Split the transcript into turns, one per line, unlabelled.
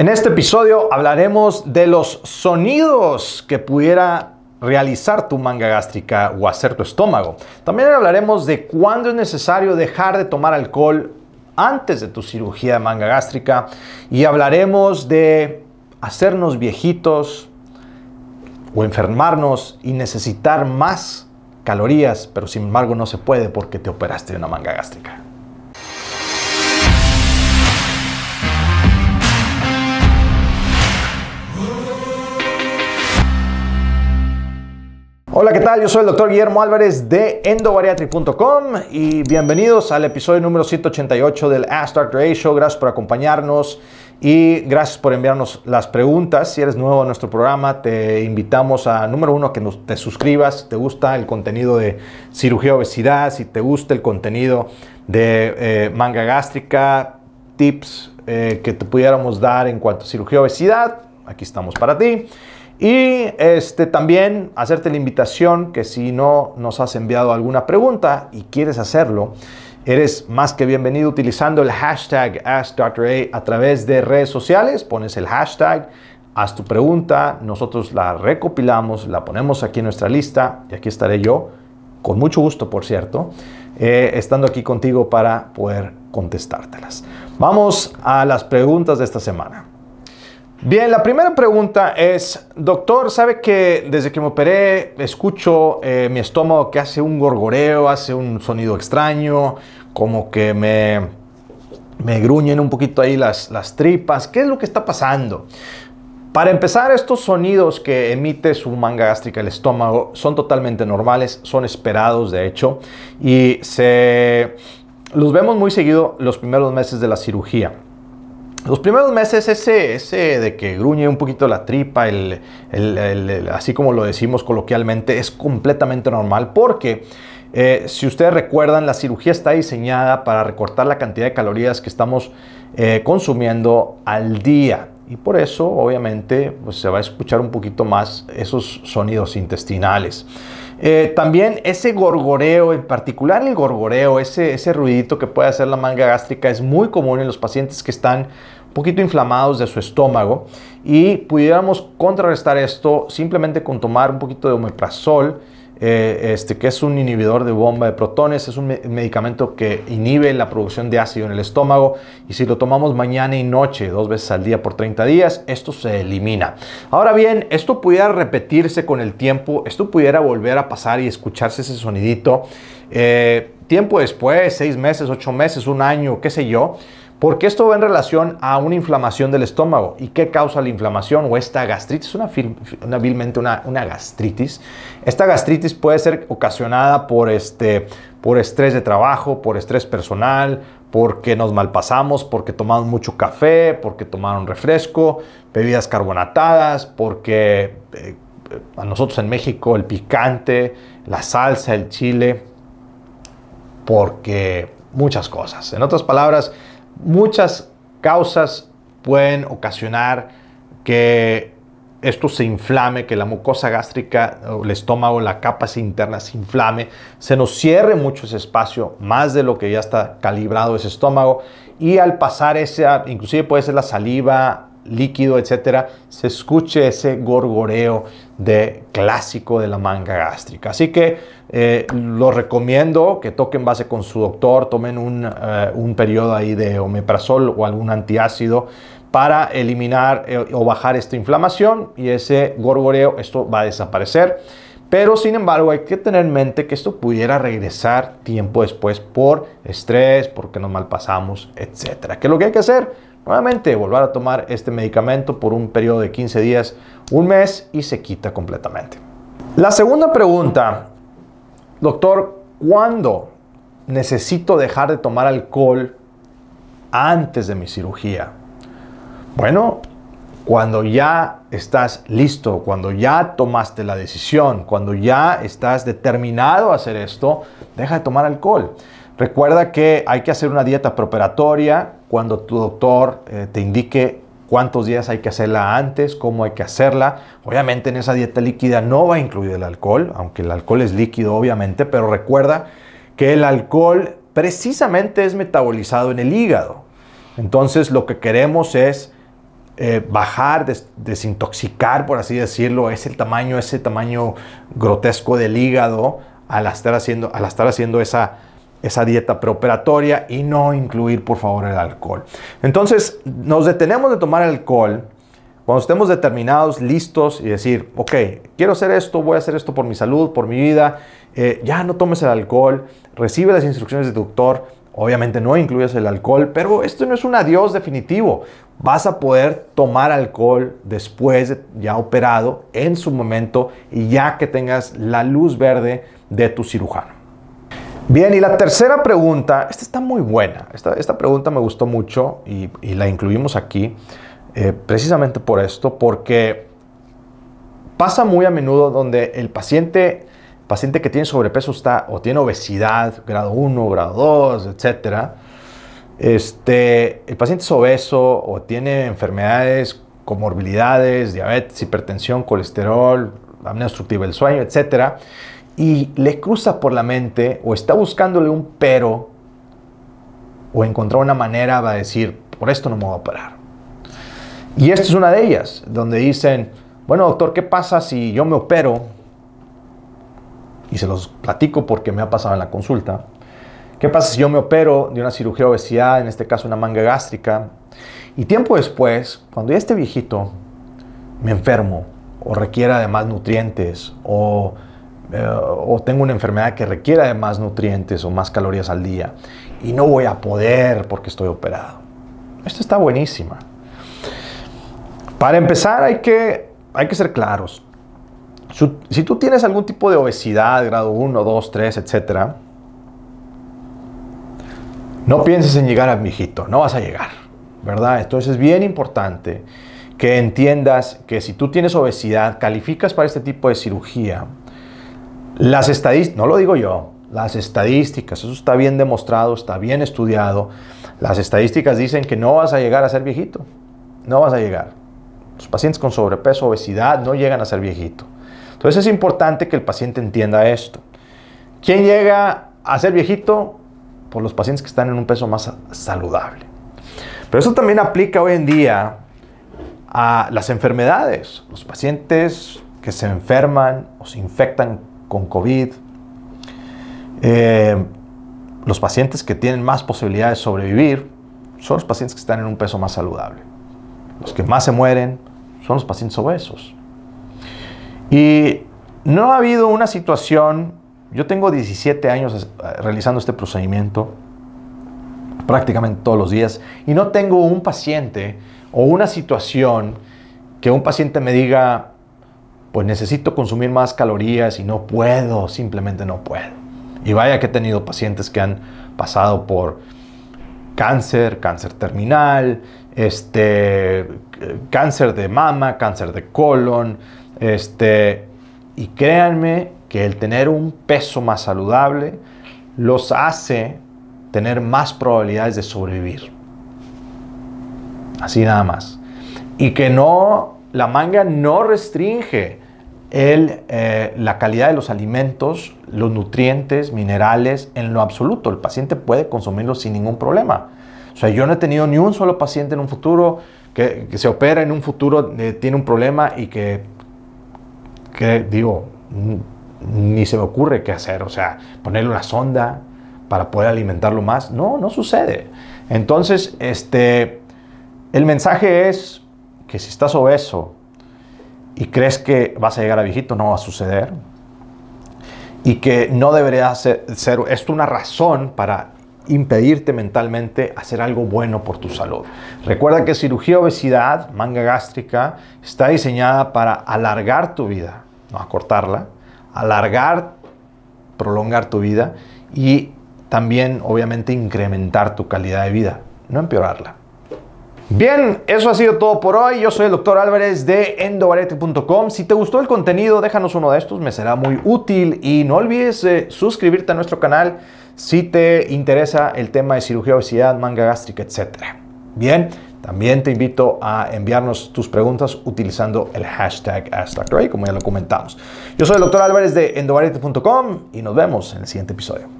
En este episodio hablaremos de los sonidos que pudiera realizar tu manga gástrica o hacer tu estómago. También hablaremos de cuándo es necesario dejar de tomar alcohol antes de tu cirugía de manga gástrica y hablaremos de hacernos viejitos o enfermarnos y necesitar más calorías, pero sin embargo no se puede porque te operaste de una manga gástrica. Hola, ¿qué tal? Yo soy el doctor Guillermo Álvarez de endovariatri.com y bienvenidos al episodio número 188 del Ask Dr. A Show. Gracias por acompañarnos y gracias por enviarnos las preguntas. Si eres nuevo en nuestro programa, te invitamos a, número uno, que te suscribas, te gusta el contenido de cirugía obesidad, si te gusta el contenido de eh, manga gástrica, tips eh, que te pudiéramos dar en cuanto a cirugía obesidad, aquí estamos para ti. Y este, también hacerte la invitación que si no nos has enviado alguna pregunta y quieres hacerlo, Eres más que bienvenido utilizando el hashtag AskDrA a través de redes sociales. Pones el hashtag, haz tu pregunta, nosotros la recopilamos, la ponemos aquí en nuestra lista y aquí estaré yo, con mucho gusto por cierto, eh, estando aquí contigo para poder contestártelas. Vamos a las preguntas de esta semana. Bien, la primera pregunta es, doctor, ¿sabe que desde que me operé escucho eh, mi estómago que hace un gorgoreo, hace un sonido extraño, como que me, gruñen un poquito ahí las, las tripas? ¿Qué es lo que está pasando? Para empezar, estos sonidos que emite su manga gástrica el estómago son totalmente normales, son esperados de hecho, y se, los vemos muy seguido los primeros meses de la cirugía. Los primeros meses ese, de que gruñe un poquito la tripa, así como lo decimos coloquialmente, es completamente normal porque eh, si ustedes recuerdan, la cirugía está diseñada para recortar la cantidad de calorías que estamos eh, consumiendo al día. Y por eso, obviamente, pues, se va a escuchar un poquito más esos sonidos intestinales. Eh, también ese gorgoreo, en particular el gorgoreo, ese, ese ruidito que puede hacer la manga gástrica es muy común en los pacientes que están un poquito inflamados de su estómago y pudiéramos contrarrestar esto simplemente con tomar un poquito de omeprazol eh, este, que es un inhibidor de bomba de protones, es un medicamento que inhibe la producción de ácido en el estómago y si lo tomamos mañana y noche, dos veces al día por 30 días, esto se elimina. Ahora bien, esto pudiera repetirse con el tiempo, esto pudiera volver a pasar y escucharse ese sonidito. Eh, tiempo después, seis meses, ocho meses, un año, qué sé yo. Porque esto va en relación a una inflamación del estómago. ¿Y qué causa la inflamación o esta gastritis? Una, una vilmente una, gastritis. Esta gastritis puede ser ocasionada por, este, por estrés de trabajo, por estrés personal, porque nos malpasamos, porque tomamos mucho café, porque tomaron refresco, bebidas carbonatadas, porque eh, a nosotros en México el picante, la salsa, el chile, porque muchas cosas. En otras palabras, Muchas causas pueden ocasionar que esto se inflame, que la mucosa gástrica, el estómago, la capa interna se inflame, se nos cierre mucho ese espacio, más de lo que ya está calibrado ese estómago, y al pasar esa, inclusive puede ser la saliva, líquido, etcétera, se escuche ese gorgoreo de clásico de la manga gástrica. Así que eh, lo recomiendo que toquen base con su doctor, tomen un, eh, periodo ahí de omeprazol o algún antiácido para eliminar eh, o bajar esta inflamación y ese gorgoreo, esto va a desaparecer. Pero sin embargo hay que tener en mente que esto pudiera regresar tiempo después por estrés, porque nos malpasamos, etcétera. ¿Qué es lo que hay que hacer? Nuevamente, volver a tomar este medicamento por un periodo de 15 días, un mes y se quita completamente. La segunda pregunta, doctor, ¿cuándo necesito dejar de tomar alcohol antes de mi cirugía? Bueno, cuando ya estás listo, cuando ya tomaste la decisión, cuando ya estás determinado a hacer esto, deja de tomar alcohol. Recuerda que hay que hacer una dieta preparatoria cuando tu doctor eh, te indique cuántos días hay que hacerla antes, cómo hay que hacerla. Obviamente en esa dieta líquida no va a incluir el alcohol, aunque el alcohol es líquido obviamente, pero recuerda que el alcohol precisamente es metabolizado en el hígado. Entonces lo que queremos es eh, bajar, desintoxicar, por así decirlo, ese tamaño, ese tamaño grotesco del hígado al estar haciendo, al estar haciendo esa esa dieta preoperatoria y no incluir, por favor, el alcohol. Entonces, nos detenemos de tomar alcohol cuando estemos determinados, listos y decir, ok, quiero hacer esto, voy a hacer esto por mi salud, por mi vida, eh, ya no tomes el alcohol, recibe las instrucciones del doctor, obviamente no incluyes el alcohol, pero esto no es un adiós definitivo. Vas a poder tomar alcohol después ya operado en su momento y ya que tengas la luz verde de tu cirujano. Bien, y la tercera pregunta, esta está muy buena, esta, esta pregunta me gustó mucho y, la incluimos aquí eh, precisamente por esto, porque pasa muy a menudo donde el paciente, paciente que tiene sobrepeso está o tiene obesidad, grado 1, grado 2, etcétera, este, el paciente es obeso o tiene enfermedades, comorbilidades, diabetes, hipertensión, colesterol, apnea obstructiva del sueño, etcétera y le cruza por la mente o está buscándole un pero o encontrar una manera va a decir, por esto no me voy a parar. Y esta es una de ellas, donde dicen, bueno doctor, ¿qué pasa si yo me opero? Y se los platico porque me ha pasado en la consulta. ¿Qué pasa si yo me opero de una cirugía de obesidad, en este caso una manga gástrica, y tiempo después, cuando ya esté viejito, me enfermo o requiera de más nutrientes o o tengo una enfermedad que requiera de más nutrientes o más calorías al día y no voy a poder porque estoy operado. Esto está buenísima. Para empezar hay que, hay que ser claros. Si tú tienes algún tipo de obesidad, grado 1, 2, 3, etc., no pienses en llegar a mi hijito, no vas a llegar, ¿verdad? Entonces es bien importante que entiendas que si tú tienes obesidad, calificas para este tipo de cirugía, las estadísticas, no lo digo yo, las estadísticas, eso está bien demostrado, está bien estudiado. Las estadísticas dicen que no vas a llegar a ser viejito, no vas a llegar. Los pacientes con sobrepeso, obesidad, no llegan a ser viejito. Entonces es importante que el paciente entienda esto. ¿Quién llega a ser viejito? Por los pacientes que están en un peso más saludable. Pero eso también aplica hoy en día a las enfermedades. Los pacientes que se enferman o se infectan con COVID. Eh, los pacientes que tienen más posibilidades de sobrevivir son los pacientes que están en un peso más saludable. Los que más se mueren son los pacientes obesos. Y no ha habido una situación, yo tengo 17 años eh, realizando este procedimiento prácticamente todos los días y no tengo un paciente o una situación que un paciente me diga, pues necesito consumir más calorías y no puedo, simplemente no puedo. Y vaya que he tenido pacientes que han pasado por cáncer, cáncer terminal, este, cáncer de mama, cáncer de colon, este, y créanme que el tener un peso más saludable los hace tener más probabilidades de sobrevivir. Así nada más. Y que no, la manga no restringe el, eh, la calidad de los alimentos, los nutrientes, minerales, en lo absoluto. El paciente puede consumirlos sin ningún problema. O sea, yo no he tenido ni un solo paciente en un futuro que, se opera en un futuro, eh, tiene un problema y que, que digo, ni se me ocurre qué hacer. O sea, ponerle una sonda para poder alimentarlo más. No, no sucede. Entonces, este, el mensaje es que si estás obeso, y crees que vas a llegar a viejito, no va a suceder. Y que no debería ser, ser esto una razón para impedirte mentalmente hacer algo bueno por tu salud. Recuerda que cirugía obesidad, manga gástrica, está diseñada para alargar tu vida, no acortarla, alargar, prolongar tu vida y también obviamente incrementar tu calidad de vida, no empeorarla. Bien, eso ha sido todo por hoy. Yo soy el doctor Álvarez de Endovarete.com. Si te gustó el contenido, déjanos uno de estos, me será muy útil. Y no olvides eh, suscribirte a nuestro canal si te interesa el tema de cirugía, obesidad, manga gástrica, etc. Bien, también te invito a enviarnos tus preguntas utilizando el hashtag AskDoctorA, como ya lo comentamos. Yo soy el doctor Álvarez de Endovarete.com y nos vemos en el siguiente episodio.